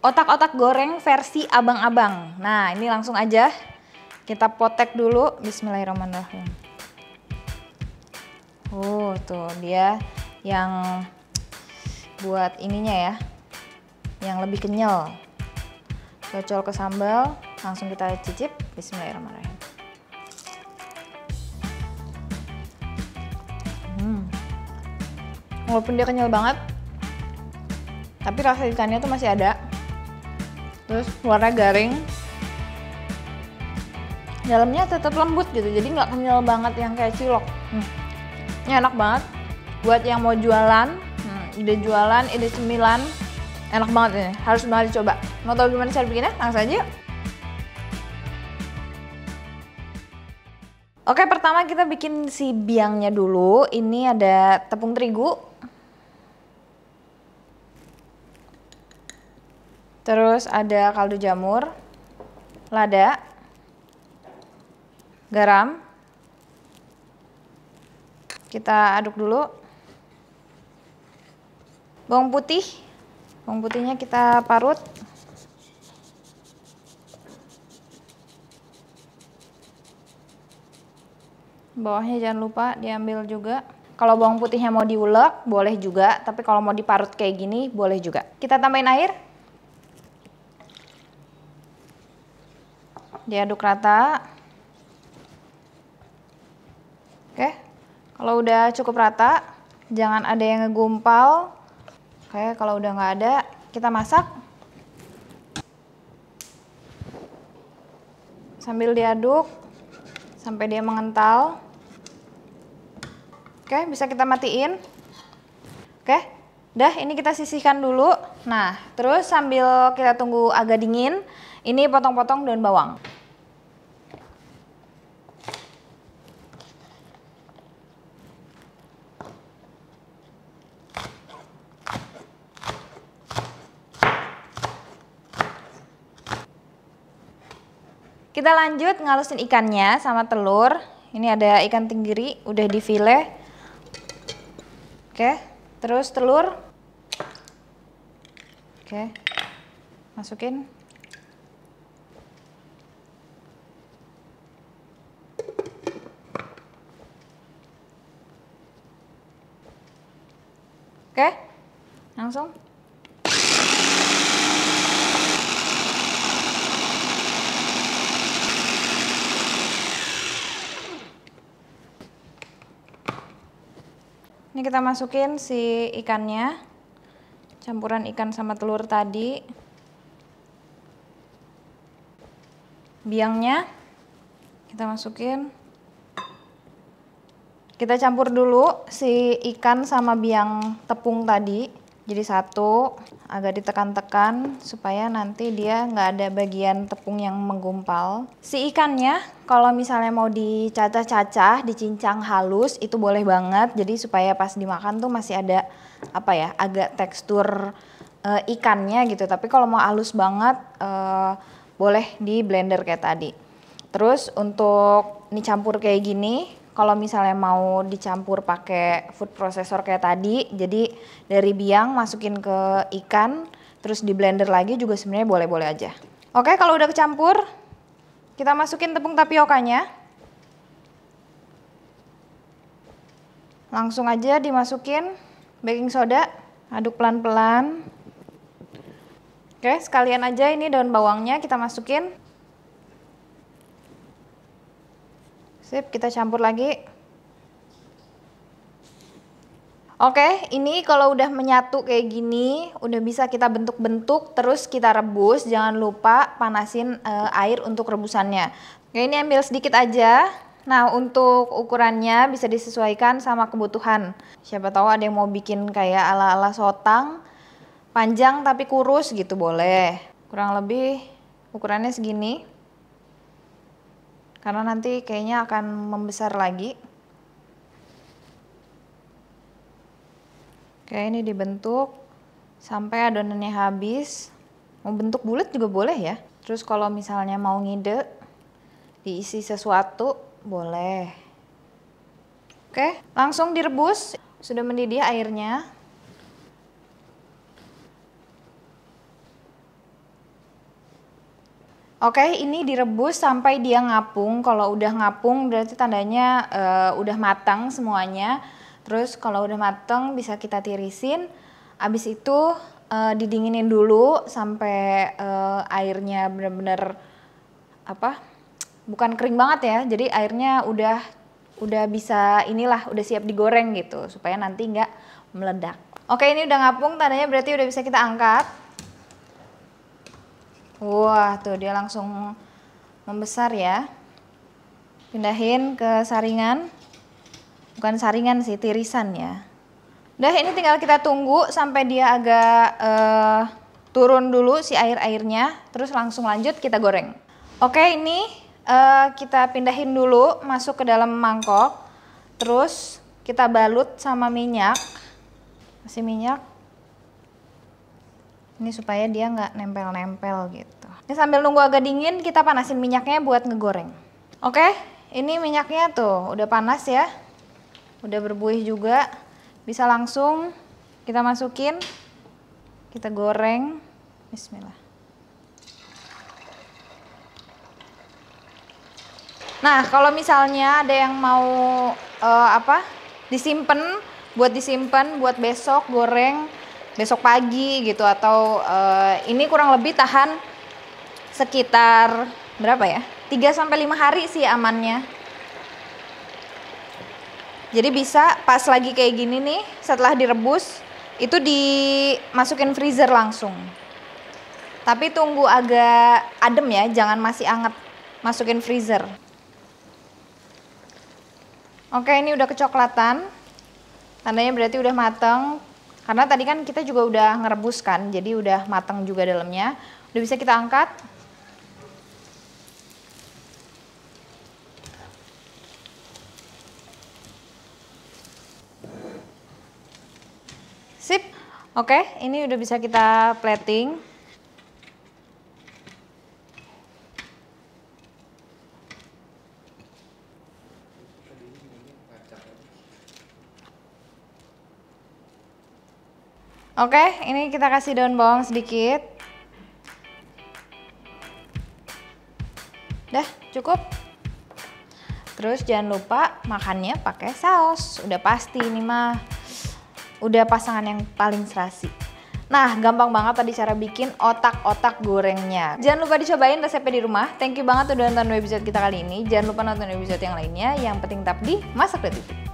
otak-otak goreng versi abang-abang. Nah, ini langsung aja kita potek dulu. Bismillahirrahmanirrahim. Oh, tuh dia yang buat ininya ya. Yang lebih kenyal. Cocol ke sambal, langsung kita cicip. Bismillahirrahmanirrahim. Hmm. Walaupun dia kenyal banget, tapi rasa ikannya tuh masih ada terus warna garing dalamnya tetap lembut gitu jadi nggak kenyal banget yang kayak cilok hmm. ini enak banget buat yang mau jualan hmm, ide jualan ide cemilan enak banget ini harus banget dicoba mau tahu gimana cara bikinnya langsung aja yuk Oke, pertama kita bikin si biangnya dulu. Ini ada tepung terigu, Terus ada kaldu jamur, lada, garam. Kita aduk dulu. Bawang putih. Bawang putihnya kita parut. Bawahnya jangan lupa diambil juga. Kalau bawang putihnya mau diulek, boleh juga. Tapi kalau mau diparut kayak gini, boleh juga. Kita tambahin air. diaduk rata. Oke, kalau udah cukup rata, jangan ada yang ngegumpal. Oke, kalau udah nggak ada, kita masak. Sambil diaduk sampai dia mengental. Oke, bisa kita matiin. Oke, dah ini kita sisihkan dulu. Nah, terus sambil kita tunggu agak dingin, ini potong-potong daun bawang. Kita lanjut ngalusin ikannya sama telur. Ini ada ikan tenggiri udah di file. Oke, terus telur. Oke. Masukin. Oke. Langsung Ini kita masukin si ikannya. Campuran ikan sama telur tadi. Biangnya kita masukin. Kita campur dulu si ikan sama biang tepung tadi jadi satu agak ditekan-tekan supaya nanti dia nggak ada bagian tepung yang menggumpal si ikannya kalau misalnya mau dicacah-cacah dicincang halus itu boleh banget jadi supaya pas dimakan tuh masih ada apa ya agak tekstur e, ikannya gitu tapi kalau mau halus banget e, boleh di blender kayak tadi terus untuk campur kayak gini kalau misalnya mau dicampur pakai food processor kayak tadi, jadi dari biang masukin ke ikan, terus di blender lagi juga sebenarnya boleh-boleh aja. Oke, kalau udah kecampur, kita masukin tepung tapiokanya. Langsung aja dimasukin baking soda, aduk pelan-pelan. Oke, sekalian aja ini daun bawangnya kita masukin. Sip, kita campur lagi. Oke, ini kalau udah menyatu kayak gini, udah bisa kita bentuk-bentuk, terus kita rebus. Jangan lupa panasin e, air untuk rebusannya. Oke, ini ambil sedikit aja. Nah, untuk ukurannya bisa disesuaikan sama kebutuhan. Siapa tahu ada yang mau bikin kayak ala-ala sotang, panjang tapi kurus gitu boleh. Kurang lebih ukurannya segini karena nanti kayaknya akan membesar lagi. Oke, ini dibentuk sampai adonannya habis. Mau bentuk bulat juga boleh ya. Terus kalau misalnya mau ngide, diisi sesuatu, boleh. Oke, langsung direbus. Sudah mendidih airnya. Oke, ini direbus sampai dia ngapung. Kalau udah ngapung berarti tandanya uh, udah matang semuanya. Terus kalau udah matang bisa kita tirisin. Abis itu uh, didinginin dulu sampai uh, airnya benar-benar apa? Bukan kering banget ya. Jadi airnya udah udah bisa inilah udah siap digoreng gitu supaya nanti nggak meledak. Oke, ini udah ngapung tandanya berarti udah bisa kita angkat. Wah, tuh dia langsung membesar ya. Pindahin ke saringan. Bukan saringan sih, tirisan ya. Udah, ini tinggal kita tunggu sampai dia agak uh, turun dulu si air-airnya. Terus langsung lanjut kita goreng. Oke, ini uh, kita pindahin dulu masuk ke dalam mangkok. Terus kita balut sama minyak. masih minyak. Ini supaya dia nggak nempel-nempel gitu. Ini sambil nunggu agak dingin, kita panasin minyaknya buat ngegoreng. Oke, ini minyaknya tuh udah panas ya. Udah berbuih juga. Bisa langsung kita masukin. Kita goreng. Bismillah. Nah, kalau misalnya ada yang mau uh, apa? disimpan buat disimpan buat besok goreng besok pagi gitu atau uh, ini kurang lebih tahan sekitar berapa ya 3 sampai lima hari sih amannya jadi bisa pas lagi kayak gini nih setelah direbus itu dimasukin freezer langsung tapi tunggu agak adem ya jangan masih anget masukin freezer oke ini udah kecoklatan tandanya berarti udah mateng karena tadi kan kita juga udah ngerebus kan, jadi udah matang juga dalamnya. Udah bisa kita angkat. Sip. Oke, ini udah bisa kita plating. Oke, ini kita kasih daun bawang sedikit. Dah, cukup. Terus jangan lupa makannya pakai saus. Udah pasti ini mah udah pasangan yang paling serasi. Nah, gampang banget tadi cara bikin otak-otak gorengnya. Jangan lupa dicobain resepnya di rumah. Thank you banget udah nonton episode kita kali ini. Jangan lupa nonton episode yang lainnya. Yang penting tetap di Masak Kreatif.